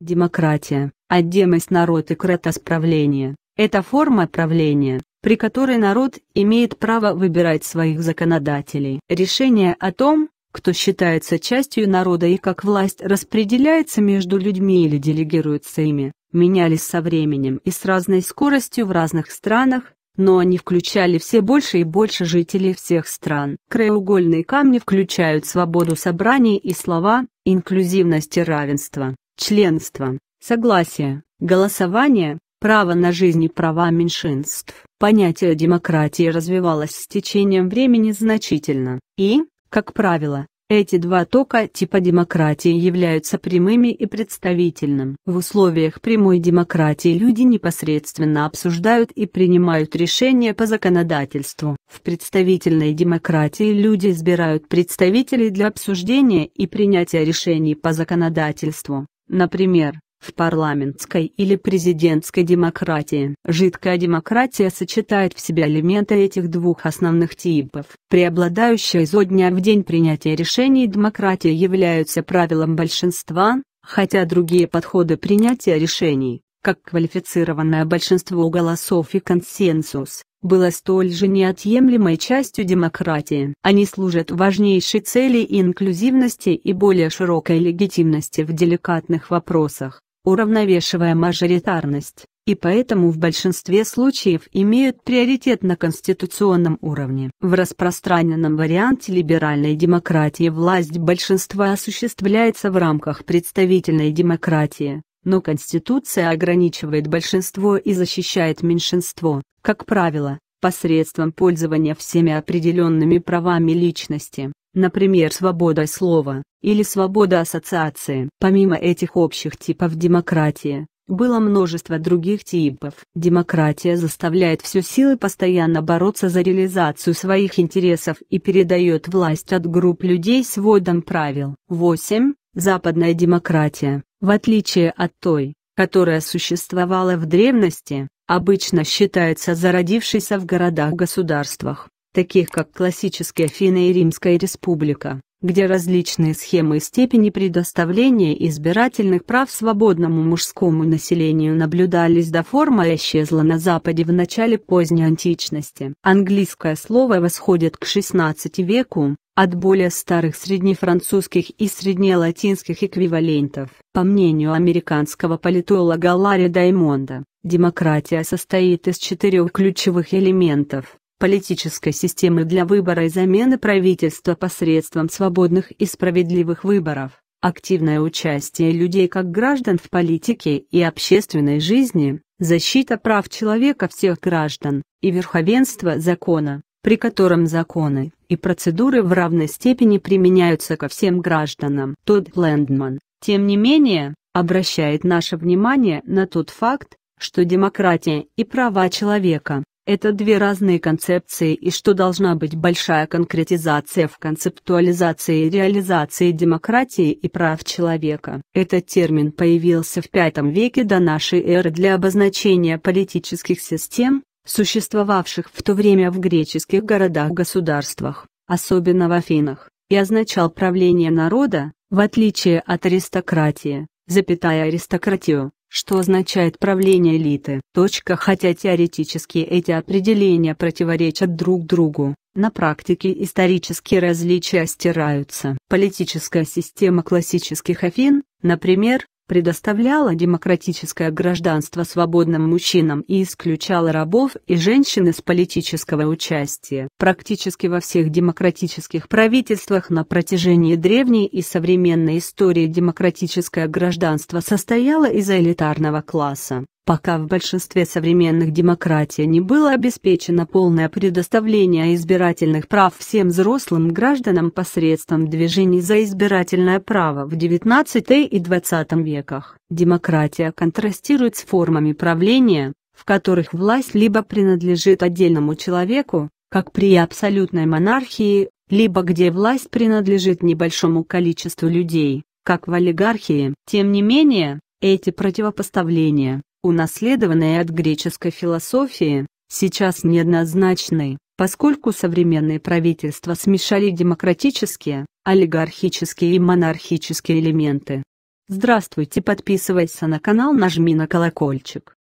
Демократия, отдемость народ и кратосправление – это форма правления, при которой народ имеет право выбирать своих законодателей. Решение о том, кто считается частью народа и как власть распределяется между людьми или делегируется ими, менялись со временем и с разной скоростью в разных странах, но они включали все больше и больше жителей всех стран. Краеугольные камни включают свободу собраний и слова, инклюзивность и равенство членство, согласие, голосование, право на жизнь и права меньшинств. Понятие демократии развивалось с течением времени значительно, и, как правило, эти два тока типа демократии являются прямыми и представительным. В условиях прямой демократии люди непосредственно обсуждают и принимают решения по законодательству. В представительной демократии люди избирают представителей для обсуждения и принятия решений по законодательству. Например, в парламентской или президентской демократии. Жидкая демократия сочетает в себе элементы этих двух основных типов. Преобладающая изо дня в день принятия решений демократия является правилом большинства, хотя другие подходы принятия решений, как квалифицированное большинство голосов и консенсус, было столь же неотъемлемой частью демократии. Они служат важнейшей цели инклюзивности и более широкой легитимности в деликатных вопросах, уравновешивая мажоритарность, и поэтому в большинстве случаев имеют приоритет на конституционном уровне. В распространенном варианте либеральной демократии власть большинства осуществляется в рамках представительной демократии, но Конституция ограничивает большинство и защищает меньшинство, как правило, посредством пользования всеми определенными правами личности, например свобода слова, или свобода ассоциации. Помимо этих общих типов демократии, было множество других типов. Демократия заставляет все силы постоянно бороться за реализацию своих интересов и передает власть от групп людей с водом правил. 8. Западная демократия. В отличие от той, которая существовала в древности, обычно считается зародившейся в городах-государствах, таких как классические Афина и Римская республика, где различные схемы и степени предоставления избирательных прав свободному мужскому населению наблюдались до форма исчезла на Западе в начале поздней античности. Английское слово восходит к XVI веку, от более старых среднефранцузских и среднелатинских эквивалентов. По мнению американского политолога Ларри Даймонда, демократия состоит из четырех ключевых элементов – политической системы для выбора и замены правительства посредством свободных и справедливых выборов, активное участие людей как граждан в политике и общественной жизни, защита прав человека всех граждан, и верховенство закона при котором законы и процедуры в равной степени применяются ко всем гражданам. Тот Лэндман, тем не менее, обращает наше внимание на тот факт, что демократия и права человека – это две разные концепции и что должна быть большая конкретизация в концептуализации и реализации демократии и прав человека. Этот термин появился в V веке до нашей эры для обозначения политических систем, существовавших в то время в греческих городах-государствах, особенно в Афинах, и означал правление народа, в отличие от аристократии, запятая аристократию, что означает правление элиты. Точка, хотя теоретически эти определения противоречат друг другу, на практике исторические различия стираются. Политическая система классических Афин, например, предоставляла демократическое гражданство свободным мужчинам и исключала рабов и женщин из политического участия. Практически во всех демократических правительствах на протяжении древней и современной истории демократическое гражданство состояло из элитарного класса. Пока в большинстве современных демократий не было обеспечено полное предоставление избирательных прав всем взрослым гражданам посредством движений за избирательное право в XIX и XX веках, демократия контрастирует с формами правления, в которых власть либо принадлежит отдельному человеку, как при абсолютной монархии, либо где власть принадлежит небольшому количеству людей, как в олигархии. Тем не менее, эти противопоставления, унаследованные от греческой философии, сейчас неоднозначны, поскольку современные правительства смешали демократические, олигархические и монархические элементы. Здравствуйте, подписывайся на канал, нажми на колокольчик.